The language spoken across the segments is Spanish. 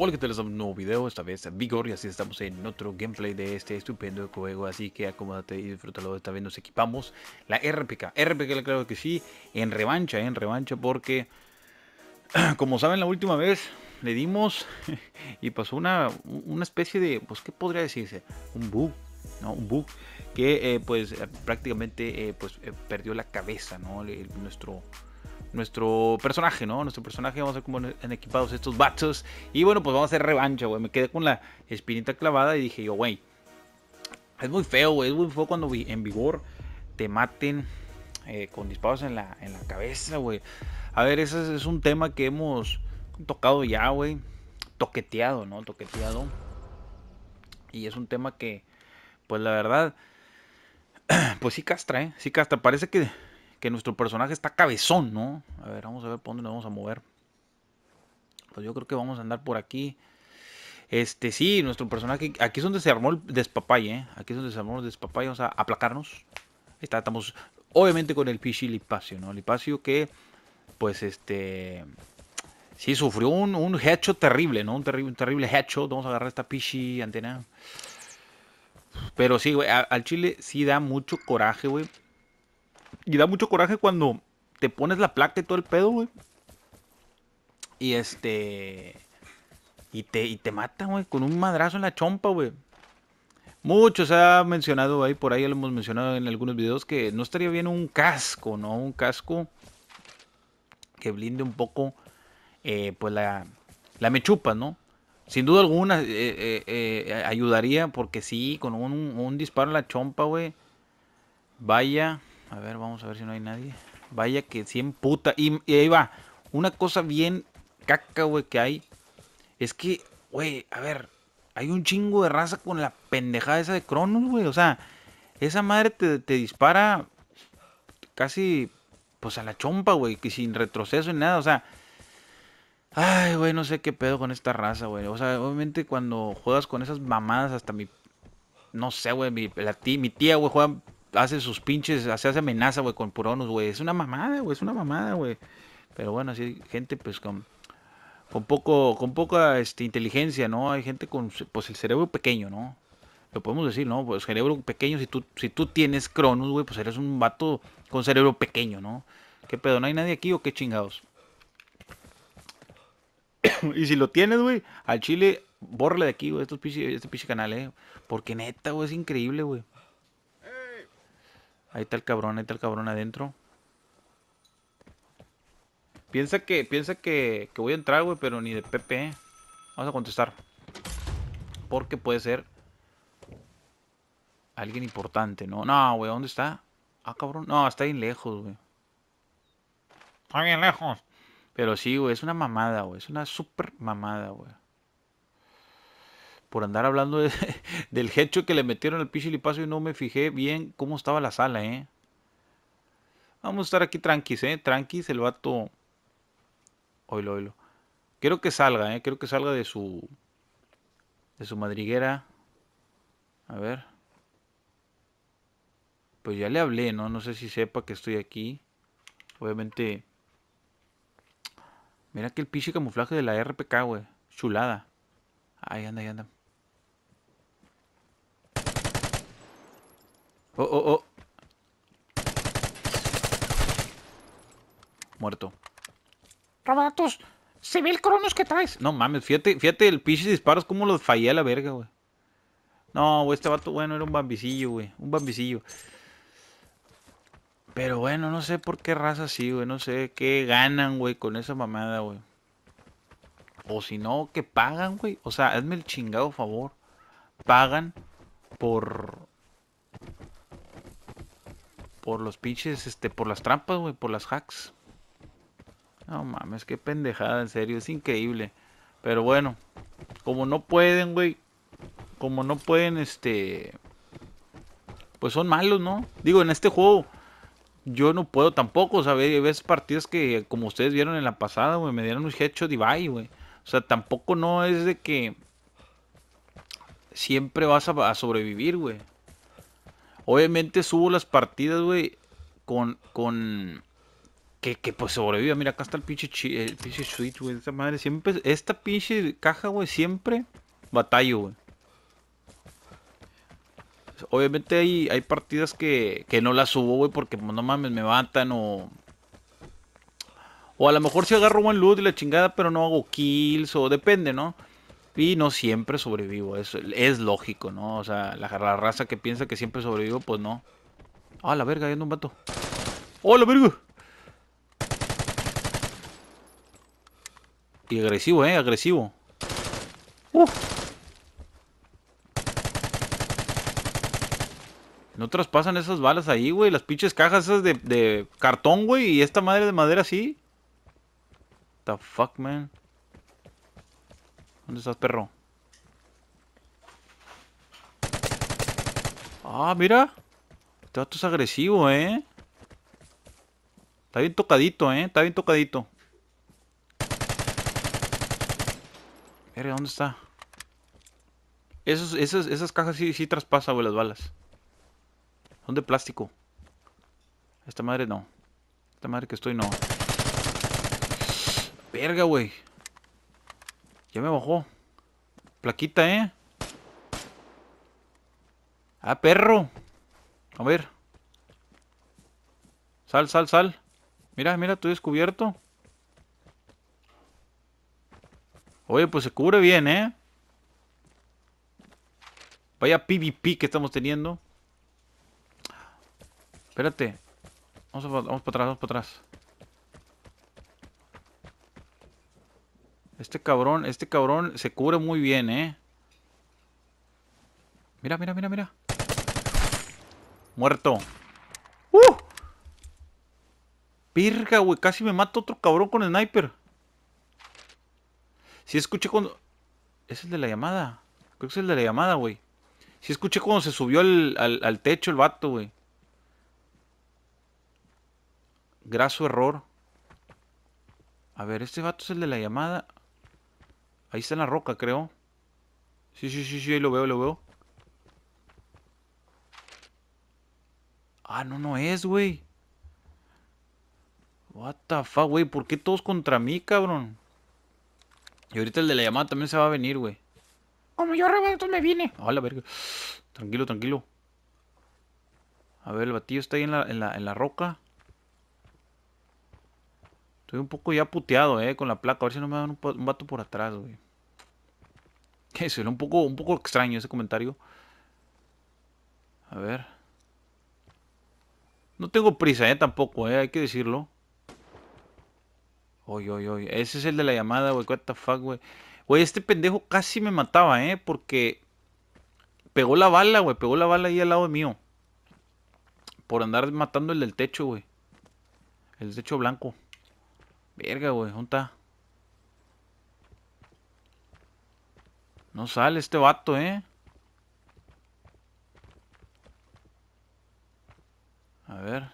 Hola que tal, estamos un nuevo video, esta vez Vigor y así estamos en otro gameplay de este estupendo juego Así que acomódate y disfrútalo, esta vez nos equipamos la RPK RPK claro que sí, en revancha, en revancha porque Como saben la última vez le dimos y pasó una, una especie de, pues qué podría decirse, un bug ¿no? Un bug que eh, pues prácticamente eh, pues eh, perdió la cabeza, ¿no? nuestro nuestro personaje, ¿no? Nuestro personaje, vamos a ver cómo han equipados estos bachos Y bueno, pues vamos a hacer revancha, güey. Me quedé con la espinita clavada y dije yo, güey, es muy feo, güey. Es muy feo cuando en vigor te maten eh, con disparos en la, en la cabeza, güey. A ver, ese es un tema que hemos tocado ya, güey. Toqueteado, ¿no? Toqueteado. Y es un tema que, pues la verdad, pues sí castra, ¿eh? Sí castra. Parece que que nuestro personaje está cabezón, ¿no? A ver, vamos a ver por dónde nos vamos a mover. Pues yo creo que vamos a andar por aquí. Este, sí, nuestro personaje. Aquí es donde se armó el despapalle, ¿eh? Aquí es donde se armó el despapalle. Vamos a aplacarnos. Ahí está, estamos. Obviamente con el Pichi Lipacio, ¿no? Lipacio que, pues, este. Sí, sufrió un, un headshot terrible, ¿no? Un terrible, terrible headshot. Vamos a agarrar esta Pichi antena. Pero sí, güey, al Chile sí da mucho coraje, güey. Y da mucho coraje cuando te pones la placa y todo el pedo, güey. Y este. Y te, y te mata, güey, con un madrazo en la chompa, güey. Muchos se ha mencionado ahí, por ahí lo hemos mencionado en algunos videos, que no estaría bien un casco, ¿no? Un casco que blinde un poco, eh, pues la, la mechupa, ¿no? Sin duda alguna eh, eh, ayudaría, porque sí, con un, un disparo en la chompa, güey. Vaya a ver, vamos a ver si no hay nadie. Vaya que cien puta. Y, ahí va. Una cosa bien caca, güey, que hay. Es que, güey, a ver. Hay un chingo de raza con la pendejada esa de Cronos, güey. O sea, esa madre te, dispara casi, pues a la chompa, güey. Que sin retroceso ni nada. O sea, Ay, güey, no sé qué pedo con esta raza, güey. O sea, obviamente cuando juegas con esas mamadas, hasta mi. No sé, güey, mi, mi tía, güey, juega hace sus pinches, hace, amenaza, güey, con Cronus, güey. Es una mamada, güey, es una mamada, güey. Pero bueno, así gente, pues, con, con poco, con poca este, inteligencia, ¿no? Hay gente con, pues, el cerebro pequeño, ¿no? Lo podemos decir, ¿no? Pues, cerebro pequeño, si tú, si tú tienes Cronus, güey, pues eres un vato con cerebro pequeño, ¿no? ¿Qué pedo? ¿No hay nadie aquí o qué chingados? y si lo tienes, güey, al chile, bórrale de aquí, güey, este pinche canal, ¿eh? Porque neta, güey, es increíble, güey. Ahí está el cabrón, ahí está el cabrón adentro. Piensa que, piensa que, que voy a entrar, güey, pero ni de pepe. Vamos a contestar. Porque puede ser alguien importante, ¿no? No, güey, ¿dónde está? Ah, cabrón. No, está bien lejos, güey. Está bien lejos. Pero sí, güey, es una mamada, güey. Es una super mamada, güey por andar hablando del hecho que le metieron al pichilipazo y no me fijé bien cómo estaba la sala, ¿eh? Vamos a estar aquí tranquis, ¿eh? Tranquis, el vato... Oilo, oilo. Quiero que salga, ¿eh? Quiero que salga de su... De su madriguera. A ver. Pues ya le hablé, ¿no? No sé si sepa que estoy aquí. Obviamente... Mira que el pichil camuflaje de la RPK, güey. Chulada. Ahí anda, ahí anda. Oh, oh, oh. Muerto. Rabatos, se ve el cronos que traes. No mames, fíjate, fíjate el pinche disparos como los fallé a la verga, güey. No, güey, este vato, bueno, era un bambicillo, güey. Un bambicillo. Pero bueno, no sé por qué raza así, güey. No sé qué ganan, güey, con esa mamada, güey. O si no, que pagan, güey. O sea, hazme el chingado favor. Pagan por por los pinches, este, por las trampas, güey, por las hacks. No mames, qué pendejada, en serio, es increíble. Pero bueno, como no pueden, güey, como no pueden, este, pues son malos, ¿no? Digo, en este juego yo no puedo tampoco, o sea, hay veces partidas que, como ustedes vieron en la pasada, güey, me dieron un headshot y bye, güey. O sea, tampoco no es de que siempre vas a, a sobrevivir, güey. Obviamente subo las partidas, güey, con, con, que, que pues sobreviva. Mira, acá está el pinche, el pinche switch, güey. Esta madre siempre, esta pinche caja, güey, siempre batallo, güey. Obviamente hay, hay partidas que, que no las subo, güey, porque pues, no mames, me matan o... O a lo mejor si agarro buen loot y la chingada, pero no hago kills o depende, ¿no? Y no siempre sobrevivo, es, es lógico, ¿no? O sea, la, raza que piensa que siempre sobrevivo, pues no. Ah, la verga, Hay un vato. ¡Oh, la verga! Y agresivo, eh, agresivo. No traspasan esas balas ahí, güey. Las pinches cajas esas de, de cartón, güey. Y esta madre de madera así. The fuck, man. ¿Dónde estás, perro? Ah, mira. Este vato es agresivo, ¿eh? Está bien tocadito, ¿eh? Está bien tocadito. Mira, ¿dónde está? Esos, esas, cajas sí, traspasan, wey, las balas. Son de plástico. Esta madre no. Esta madre que estoy no. Verga, güey. Ya me bajó. Plaquita, ¿eh? Ah, perro. A ver. Sal, sal, sal. Mira, mira, tú descubierto. Oye, pues se cubre bien, ¿eh? Vaya PvP que estamos teniendo. Espérate. Vamos, vamos para atrás, vamos para atrás. Este cabrón, este cabrón se cubre muy bien, ¿eh? Mira, mira, mira, mira. Muerto. ¡Uh! Virga, güey. Casi me mata otro cabrón con el sniper. Si escuché cuando... Es el de la llamada. Creo que es el de la llamada, güey. Si escuché cuando se subió al, al techo el vato, güey. Graso error. A ver, este vato es el de la llamada. Ahí está en la roca, creo. Sí, sí, sí, sí, ahí lo veo, lo veo. Ah, no, no es, güey. What the fuck, güey. ¿Por qué todos contra mí, cabrón? Y ahorita el de la llamada también se va a venir, güey. Como yo arriba, entonces me viene! A ah, verga. Tranquilo, tranquilo. A ver, el batillo está ahí en la roca. Estoy un poco ya puteado, eh, con la placa. A ver si no me dan un, vato por atrás, güey. Eso era un poco, un poco extraño ese comentario. A ver. No tengo prisa, eh, tampoco, eh, hay que decirlo. Oye, oye, oye. Ese es el de la llamada, güey. What the fuck, güey. Güey, este pendejo casi me mataba, eh, porque pegó la bala, güey. Pegó la bala ahí al lado mío. Por andar matando el del techo, güey. El techo blanco. Verga, güey, ¿dónde No sale este vato, ¿eh? A ver.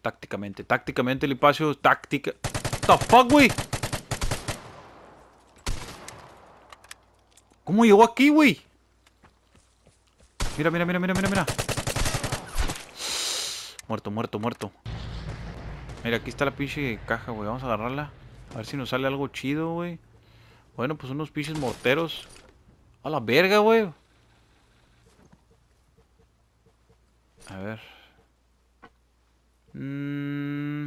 Tácticamente, tácticamente, el espacio táctica... What the fuck, güey? ¿Cómo llegó aquí, güey? Mira, mira, mira, mira, mira, mira. Muerto, muerto, muerto. Mira, aquí está la pinche caja, güey. Vamos a agarrarla. A ver si nos sale algo chido, güey. Bueno, pues unos pinches morteros. A la verga, güey. A ver. Mmm.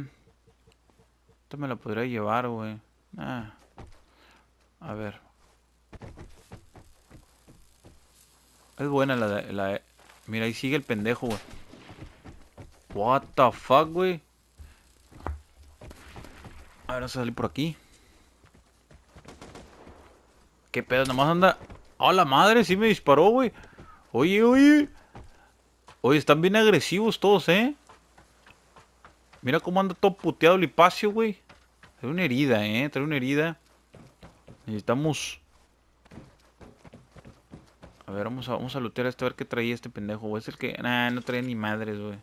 Esto me la podría llevar, güey. Ah. A ver. Es buena la, la... Mira, ahí sigue el pendejo, güey. What the fuck, güey ver, a salir por aquí. ¿Qué pedo? más anda... ¡Ah la madre! Sí me disparó, güey. Oye, oye. Oye, están bien agresivos todos, ¿eh? Mira cómo anda todo puteado el espacio, güey. Trae una herida, ¿eh? Trae una herida. Necesitamos... A ver, vamos a, vamos a lootear a este, a ver qué traía este pendejo, Es el que... Nah, no trae ni madres, güey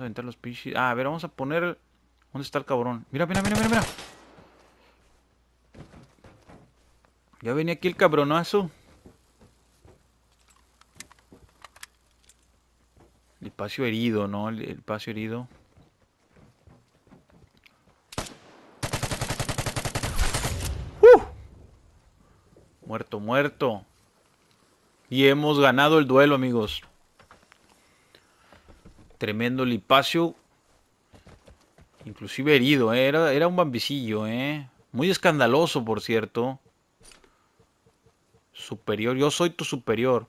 a los pichis. Ah, a ver, vamos a poner... ¿Dónde está el cabrón? Mira, mira, mira, mira, mira. Ya venía aquí el cabronazo. El paso herido, ¿no? El, paso herido. ¡Uh! Muerto, muerto. Y hemos ganado el duelo, amigos. Tremendo Lipacio. Inclusive herido, ¿eh? era, era un bambicillo, ¿eh? Muy escandaloso, por cierto. Superior, yo soy tu superior.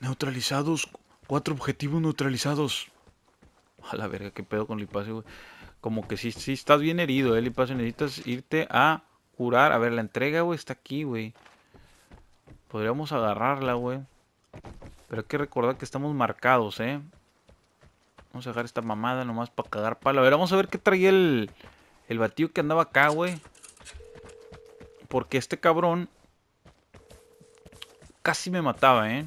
Neutralizados, cuatro objetivos neutralizados. A la verga, qué pedo con Lipacio, güey. Como que sí, sí estás bien herido, eh, Lipacio. Necesitas irte a curar. A ver, la entrega, güey, está aquí, güey. Podríamos agarrarla, güey. Pero hay que recordar que estamos marcados, ¿eh? Vamos a dejar esta mamada nomás para cagar palo. A ver, vamos a ver qué traía el, el batido que andaba acá, güey. Porque este cabrón casi me mataba, ¿eh?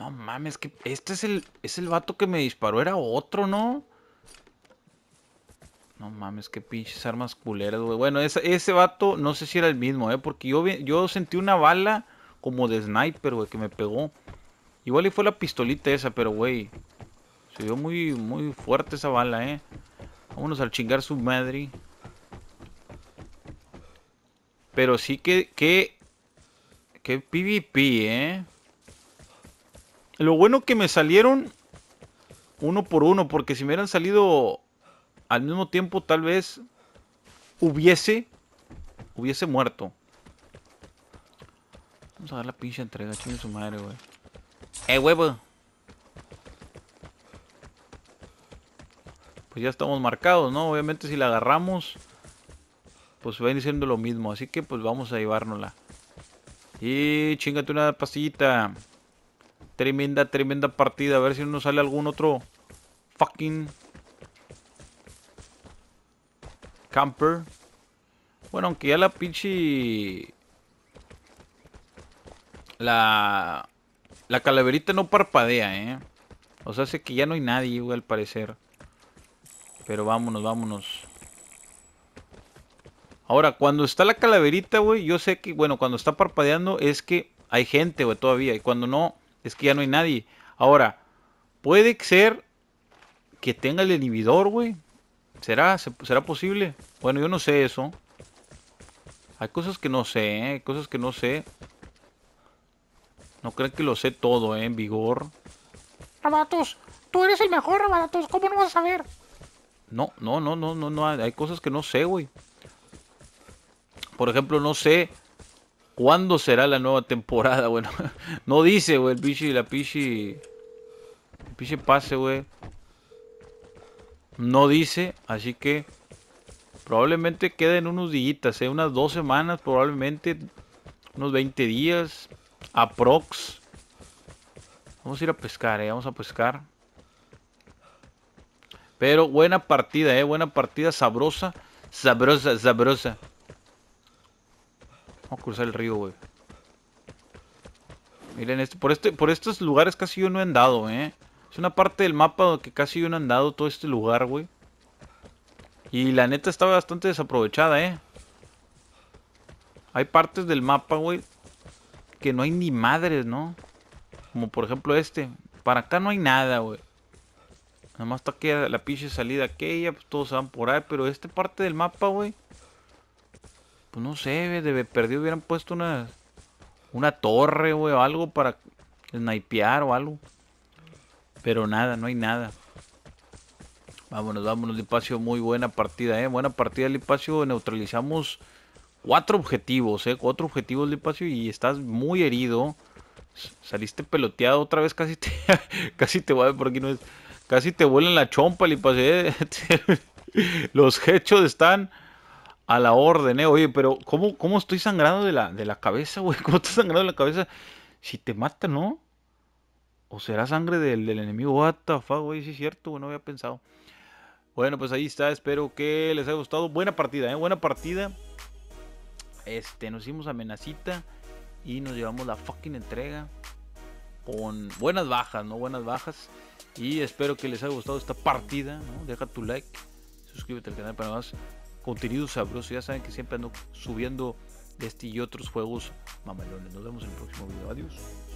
No mames, que este es el, es el vato que me disparó. Era otro, ¿no? no no mames, qué pinches armas culeras, güey. Bueno, ese, ese vato no sé si era el mismo, ¿eh? Porque yo, yo sentí una bala como de sniper, güey, que me pegó. Igual y fue la pistolita esa, pero, güey. Se dio muy, muy fuerte esa bala, ¿eh? Vámonos al chingar su madre. Pero sí que, que... Que PvP, ¿eh? Lo bueno que me salieron uno por uno, porque si me hubieran salido al mismo tiempo tal vez hubiese hubiese muerto. Vamos a dar la pinche entrega, chingue su madre, güey. ¡Eh, huevo! Pues ya estamos marcados, ¿no? Obviamente si la agarramos, pues va diciendo lo mismo. Así que pues vamos a llevárnosla. Y chingate una pastillita. Tremenda, tremenda partida. A ver si no nos sale algún otro fucking Camper. Bueno, aunque ya la pinche... La... La calaverita no parpadea, ¿eh? O sea, sé que ya no hay nadie, güey, al parecer. Pero vámonos, vámonos. Ahora, cuando está la calaverita, güey, yo sé que, bueno, cuando está parpadeando es que hay gente, güey, todavía. Y cuando no, es que ya no hay nadie. Ahora, puede ser que tenga el inhibidor, güey. ¿Será? ¿Será posible? Bueno, yo no sé eso. Hay cosas que no sé, ¿eh? Hay cosas que no sé. No crean que lo sé todo, ¿eh? En vigor. Rabatos, tú eres el mejor, Rabatos. ¿Cómo no vas a saber? No, no, no, no, no, no. Hay cosas que no sé, güey. Por ejemplo, no sé cuándo será la nueva temporada. Bueno, no dice, güey, el pichi, la pichi... El pichi pase, güey. No dice, así que probablemente queden unos días, ¿eh? unas dos semanas, probablemente unos 20 días, aprox. Vamos a ir a pescar, ¿eh? vamos a pescar. Pero buena partida, ¿eh? buena partida, sabrosa, sabrosa, sabrosa. Vamos a cruzar el río, güey. Miren, esto, por, este, por estos lugares casi yo no he andado, ¿eh? Es una parte del mapa donde casi yo no he andado todo este lugar, güey. Y la neta estaba bastante desaprovechada, eh. Hay partes del mapa, güey, que no hay ni madres, ¿no? Como por ejemplo este. Para acá no hay nada, güey. Nada más está aquí la pinche salida aquella, pues todos se van por ahí. Pero esta parte del mapa, güey. Pues no sé, de perdido hubieran puesto una, una torre, güey, o algo para snipear o algo. Pero nada, no hay nada. Vámonos, vámonos, Lipacio. Muy buena partida, ¿eh? Buena partida, Lipacio. Neutralizamos cuatro objetivos, ¿eh? Cuatro objetivos, Lipacio. Y estás muy herido. Saliste peloteado otra vez. Casi te, casi te vuelve por aquí no es. Casi te vuelan la chompa, Lipacio. ¿eh? Los hechos están a la orden, ¿eh? Oye, pero ¿cómo, cómo estoy sangrando de la, de la cabeza, güey? ¿Cómo estoy sangrando de la cabeza? Si te mata, ¿no? ¿O será sangre del, enemigo? What the güey, sí es cierto, no había pensado. Bueno, pues ahí está, espero que les haya gustado. Buena partida, ¿eh? Buena partida. Este, nos hicimos amenacita y nos llevamos la fucking entrega con buenas bajas, ¿no? Buenas bajas. Y espero que les haya gustado esta partida, Deja tu like, suscríbete al canal para más contenido sabroso. Ya saben que siempre ando subiendo de este y otros juegos mamalones. Nos vemos en el próximo video. Adiós.